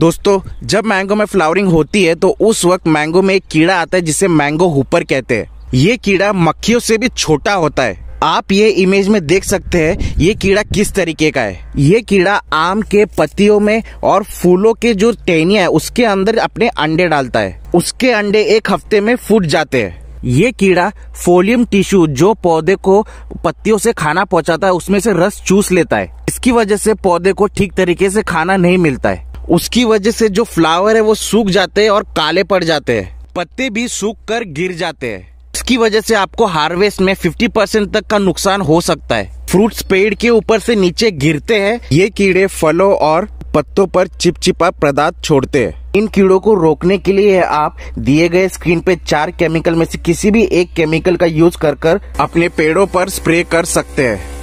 दोस्तों जब मैंगो में फ्लावरिंग होती है तो उस वक्त मैंगो में एक कीड़ा आता है जिसे मैंगो हुपर कहते हैं ये कीड़ा मक्खियों से भी छोटा होता है आप ये इमेज में देख सकते हैं ये कीड़ा किस तरीके का है ये कीड़ा आम के पत्तियों में और फूलों के जो टेनिया है उसके अंदर अपने अंडे डालता है उसके अंडे एक हफ्ते में फूट जाते हैं ये कीड़ा फोलियम टिश्यू जो पौधे को पत्तियों से खाना पहुंचाता है उसमें से रस चूस लेता है इसकी वजह से पौधे को ठीक तरीके से खाना नहीं मिलता है उसकी वजह से जो फ्लावर है वो सूख जाते हैं और काले पड़ जाते हैं पत्ते भी सूख कर गिर जाते हैं इसकी वजह से आपको हार्वेस्ट में 50 परसेंट तक का नुकसान हो सकता है फ्रूट्स पेड़ के ऊपर से नीचे गिरते हैं ये कीड़े फलों और पत्तों पर चिपचिपा पदार्थ छोड़ते हैं इन कीड़ों को रोकने के लिए आप दिए गए स्क्रीन पे चार केमिकल में से किसी भी एक केमिकल का यूज कर कर अपने पेड़ों पर स्प्रे कर सकते हैं